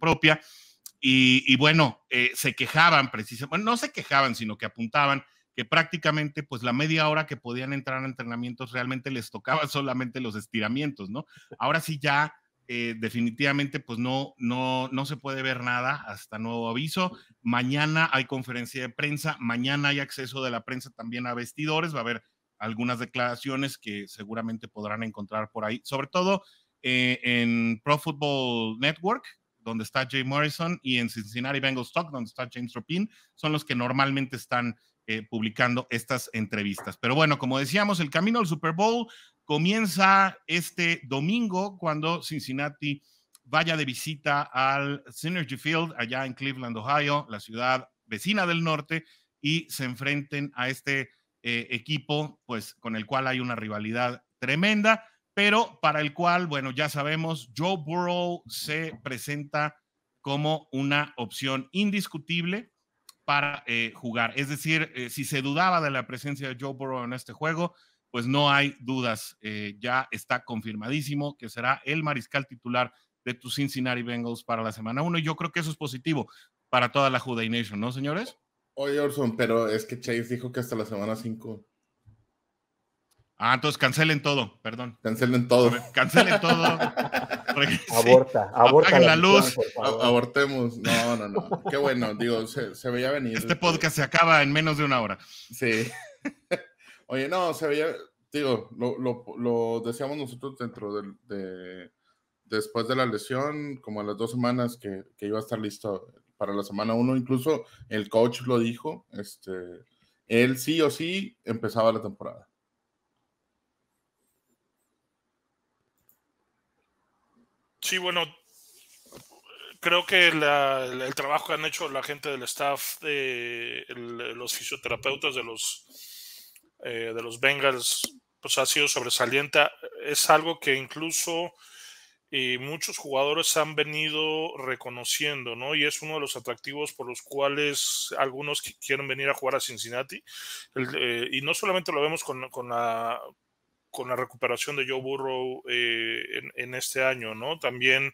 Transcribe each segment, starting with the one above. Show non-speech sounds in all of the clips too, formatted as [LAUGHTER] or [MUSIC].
propia. Y, bueno, eh, se quejaban precisamente, bueno, no se quejaban, sino que apuntaban que prácticamente pues la media hora que podían entrar a entrenamientos realmente les tocaba [LAUGHS] solamente los estiramientos, ¿no? Ahora sí ya eh, definitivamente pues no, no, no se puede ver nada hasta nuevo aviso. Mañana hay conferencia de prensa, mañana hay acceso de la prensa también a vestidores, va a haber algunas declaraciones que seguramente podrán encontrar por ahí, sobre todo eh, en Pro Football Network, donde está Jay Morrison, y en Cincinnati Bengals Talk, donde está James Ropin, son los que normalmente están eh, publicando estas entrevistas. Pero bueno, como decíamos, el camino al Super Bowl comienza este domingo cuando Cincinnati vaya de visita al Synergy Field allá en Cleveland, Ohio, la ciudad vecina del norte, y se enfrenten a este eh, equipo, pues con el cual hay una rivalidad tremenda pero para el cual, bueno, ya sabemos, Joe Burrow se presenta como una opción indiscutible para eh, jugar. Es decir, eh, si se dudaba de la presencia de Joe Burrow en este juego, pues no hay dudas. Eh, ya está confirmadísimo que será el mariscal titular de tus Cincinnati Bengals para la semana 1. Yo creo que eso es positivo para toda la Juday Nation, ¿no, señores? Oye, Orson, pero es que Chase dijo que hasta la semana 5. Ah, entonces cancelen todo, perdón. Cancelen todo. cancelen todo. [LAUGHS] aborta, aborta. la, luz. abortemos. No, no, no. Qué bueno, digo, se, veía venir. Este podcast se acaba en menos de una hora. Sí. [LAUGHS] Oye, no, se veía, digo, lo, decíamos nosotros dentro de, después de la lesión, como a las dos semanas que, iba a estar listo para la semana uno, incluso el coach lo dijo, este, él sí o sí empezaba la temporada. Sí, bueno, creo que el trabajo que han hecho la gente del staff, de los fisioterapeutas de los, eh, de los Bengals, pues ha sido sobresaliente. Es algo que incluso eh, muchos jugadores han venido reconociendo, ¿no? Y es uno de los atractivos por los cuales algunos quieren venir a jugar a Cincinnati. Eh, y no solamente lo vemos con, con, la, con la recuperación de Joe Burrow eh, en, este año, ¿no? También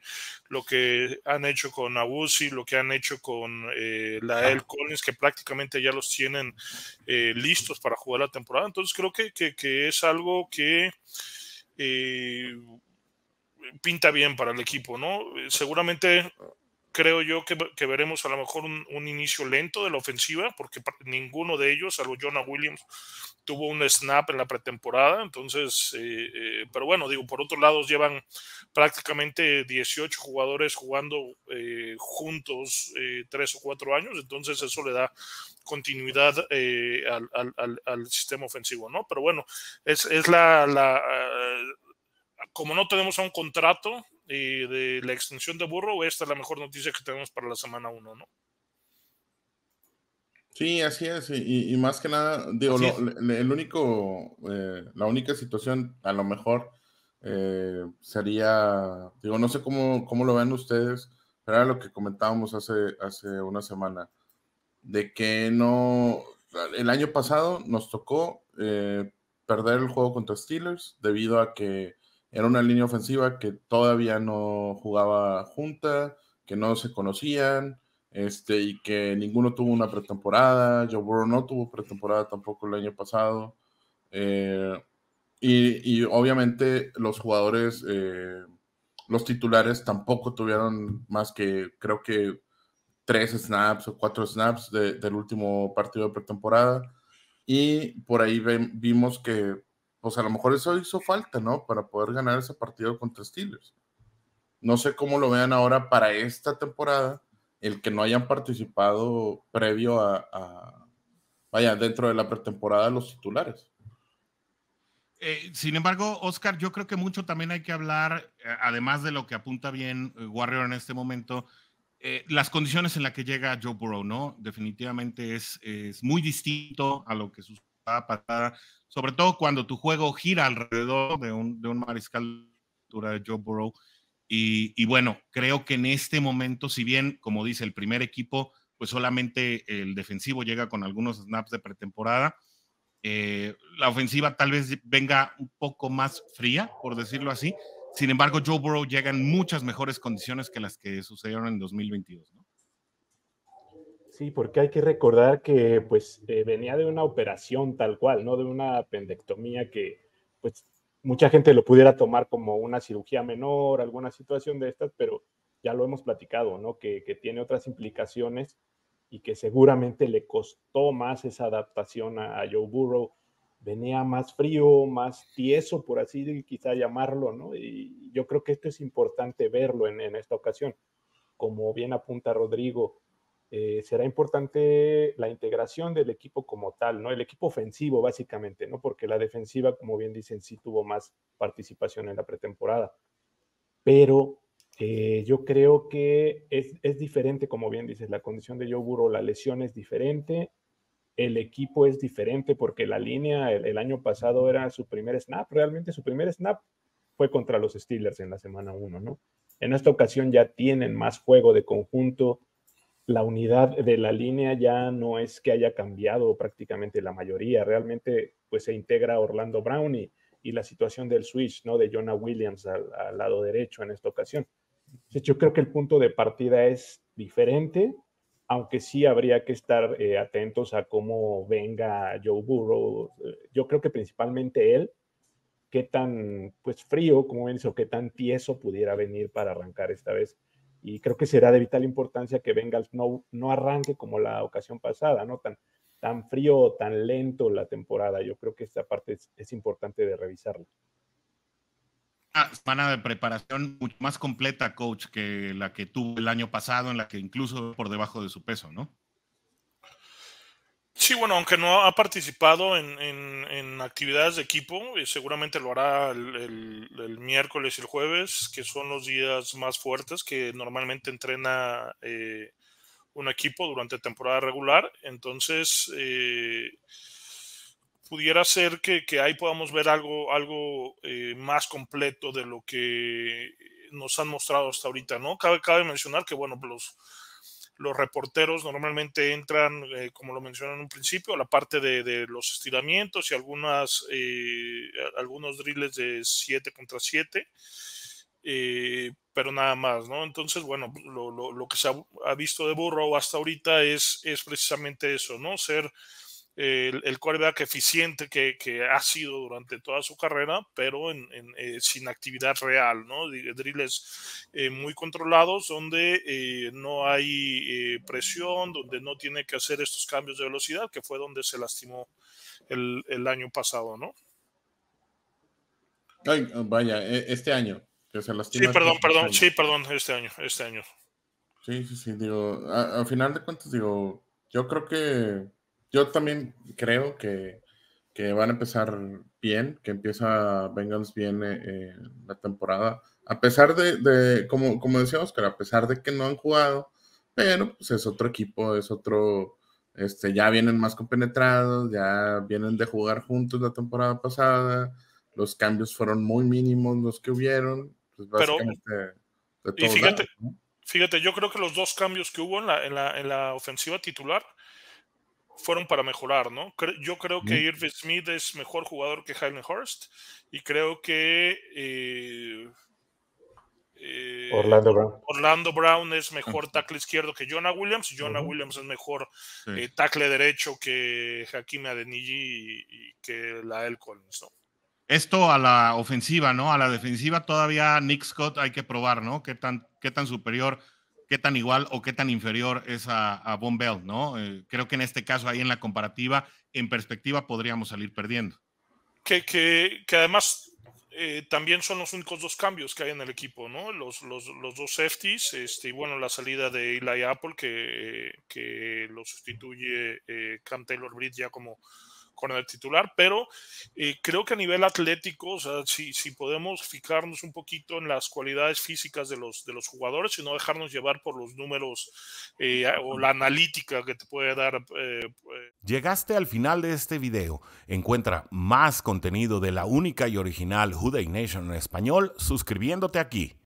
lo que han hecho con Awusi, lo que han hecho con eh, Lael Collins, que prácticamente ya los tienen eh, listos para jugar la temporada. Entonces creo que, que es algo que pinta bien para el equipo, ¿no? Seguramente creo yo que, veremos a lo mejor un, inicio lento de la ofensiva, porque ninguno de ellos, salvo Jonah Williams, tuvo un snap en la pretemporada. Entonces, eh, eh, pero bueno, digo, por otro lado, llevan prácticamente 18 jugadores jugando eh, juntos tres o cuatro años, entonces eso le da continuidad al, sistema ofensivo, ¿no? Pero bueno, es, es la, la como no tenemos un contrato, de la extensión de Burrow, esta es la mejor noticia que tenemos para la semana 1, ¿no? Sí, así es, y, más que nada, digo, el único, eh, la única situación, a lo mejor, eh, sería, digo, no sé cómo, cómo lo ven ustedes, pero era lo que comentábamos hace, hace una semana, de que no, el año pasado nos tocó eh, perder el juego contra Steelers debido a que era una línea ofensiva que todavía no jugaba junta, que no se conocían, este, y que ninguno tuvo una pretemporada. Joe Burrow no tuvo pretemporada tampoco el año pasado. Eh, y, obviamente los jugadores, eh, los titulares tampoco tuvieron más que, creo que, tres snaps o cuatro snaps del último partido de pretemporada. Y por ahí vimos que pues a lo mejor eso hizo falta, ¿no? Para poder ganar ese partido contra Steelers. No sé cómo lo vean ahora para esta temporada, el que no hayan participado previo a, vaya, dentro de la pretemporada los titulares. Eh, sin embargo, Oscar, yo creo que mucho también hay que hablar, eh, además de lo que apunta bien eh, Warrior en este momento, las condiciones en las que llega Joe Burrow, ¿no? Definitivamente es, es muy distinto a lo que sucede sobre todo cuando tu juego gira alrededor de un, de un mariscal de Joe Burrow. Y, bueno, creo que en este momento, si bien, como dice el primer equipo, pues solamente el defensivo llega con algunos snaps de pretemporada, eh, la ofensiva tal vez venga un poco más fría, por decirlo así. Sin embargo, Joe Burrow llega en muchas mejores condiciones que las que sucedieron en 2022 porque hay que recordar que pues eh, venía de una operación tal cual, ¿no? De una pendectomía que pues mucha gente lo pudiera tomar como una cirugía menor, alguna situación de estas, pero ya lo hemos platicado, ¿no? Que, tiene otras implicaciones y que seguramente le costó más esa adaptación a, Joe Burrow. Venía más frío, más tieso, por así quizá llamarlo, ¿no? Y yo creo que esto es importante verlo en esta ocasión. Como bien apunta Rodrigo, eh, será importante la integración del equipo como tal, ¿no? El equipo ofensivo, básicamente, ¿no? Porque la defensiva, como bien dicen, sí tuvo más participación en la pretemporada. Pero eh, yo creo que es, diferente, como bien dices, la condición de Yoguro, la lesión es diferente, el equipo es diferente, porque la línea el, el año pasado era su primer snap, realmente su primer snap fue contra los Steelers en la semana 1, ¿no? En esta ocasión ya tienen más juego de conjunto, la unidad de la línea ya no es que haya cambiado prácticamente la mayoría, realmente pues se integra Orlando Brown y, la situación del switch, ¿no? De Jonah Williams al, lado derecho en esta ocasión. Yo creo que el punto de partida es diferente, aunque sí habría que estar eh, atentos a cómo venga Joe Burrow. Eh, yo creo que principalmente él, qué tan pues frío, como ven, o qué tan tieso pudiera venir para arrancar esta vez y creo que será de vital importancia que venga, no, no arranque como la ocasión pasada, ¿no? Tan, tan frío, tan lento la temporada. Yo creo que esta parte es, importante de revisarla. Una semana de preparación mucho más completa, coach, que la que tuvo el año pasado, en la que incluso por debajo de su peso, ¿no? Sí, bueno, aunque no ha participado en, actividades de equipo, eh, seguramente lo hará el, miércoles y el jueves, que son los días más fuertes que normalmente entrena eh, un equipo durante temporada regular. Entonces, eh, pudiera ser que, ahí podamos ver algo, algo más completo de lo que nos han mostrado hasta ahorita, ¿no? Cabe, cabe mencionar que, bueno, pues los los reporteros normalmente entran, eh, como lo mencioné en un principio, a la parte de, los estiramientos y algunas, eh, algunos drills de 7 contra 7. Eh, pero nada más, ¿no? Entonces, bueno, lo, lo, que se ha, visto de burro hasta ahorita es, es precisamente eso, ¿no? Ser el, el quarterback eficiente que, ha sido durante toda su carrera, pero eh, sin actividad real, ¿no? Drills eh, muy controlados donde eh, no hay presión, donde no tiene que hacer estos cambios de velocidad, que fue donde se lastimó el, año pasado, ¿no? Oh, vaya, este año. se lastimó sí, perdón, perdón, sí, perdón, este año, este año. Sí, sí, sí, digo, al final de cuentas, digo, yo creo que yo también creo que, van a empezar bien, que empieza Bengals bien eh, eh, la temporada. A pesar de, como, como decía Oscar, a pesar de que no han jugado, pero pues es otro equipo, es otro, este, ya vienen más compenetrados, ya vienen de jugar juntos la temporada pasada, los cambios fueron muy mínimos los que hubieron, pues, pero, fíjate, fíjate, yo creo que los dos cambios que hubo en la, en la ofensiva titular fueron para mejorar, ¿no? Yo creo que Irving Smith es mejor jugador que jaime Hurst y creo que eh, eh, Orlando, Brown. Orlando Brown es mejor tackle izquierdo que Jonah Williams, Jonah Williams es mejor eh, tackle derecho que Hakim Adeniji y, que Lael Collins, Esto a la ofensiva, ¿no? A la defensiva todavía Nick Scott hay que probar, ¿no? ¿Qué tan, qué tan superior qué tan igual o qué tan inferior es a, a ¿no? Eh, creo que en este caso, ahí en la comparativa, en perspectiva, podríamos salir perdiendo. Que, que, además eh, también son los únicos dos cambios que hay en el equipo, ¿no? Los, dos safeties, este, y bueno, la salida de Eli Apple, que, eh, lo sustituye eh, Cam Taylor Britt ya como, el titular, pero eh, creo que a nivel atlético, o sea, si, podemos fijarnos un poquito en las cualidades físicas de los, de los jugadores y no dejarnos llevar por los números eh, o la analítica que te puede dar. Eh, pues. Llegaste al final de este video. Encuentra más contenido de la única y original huday Nation en español suscribiéndote aquí.